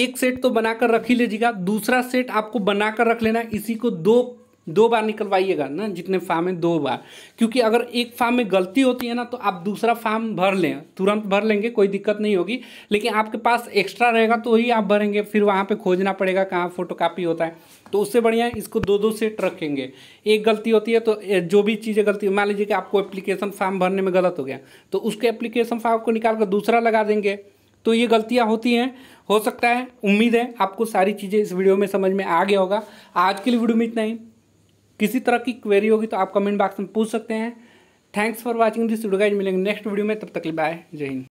एक सेट तो बनाकर रख ही लीजिएगा दूसरा सेट आपको बनाकर रख लेना इसी को दो दो बार निकलवाइएगा ना जितने फार्म हैं दो बार क्योंकि अगर एक फार्म में गलती होती है ना तो आप दूसरा फार्म भर लें तुरंत भर लेंगे कोई दिक्कत नहीं होगी लेकिन आपके पास एक्स्ट्रा रहेगा तो ही आप भरेंगे फिर वहाँ पे खोजना पड़ेगा कहाँ फोटो कापी होता है तो उससे बढ़िया इसको दो दो सेट रखेंगे एक गलती होती है तो जो भी चीज़ें गलती मान लीजिए कि आपको एप्लीकेशन फार्म भरने में गलत हो गया तो उसके एप्लीकेशन फार्म को निकाल कर दूसरा लगा देंगे तो ये गलतियाँ होती हैं हो सकता है उम्मीद है आपको सारी चीज़ें इस वीडियो में समझ में आ गया होगा आज के लिए वीडियो में इतना ही किसी तरह की क्वेरी होगी तो आप कमेंट बॉक्स में पूछ सकते हैं thanks for watching this video guys मिलेंगे नेक्स्ट वीडियो में तब तक बाय जय हिंद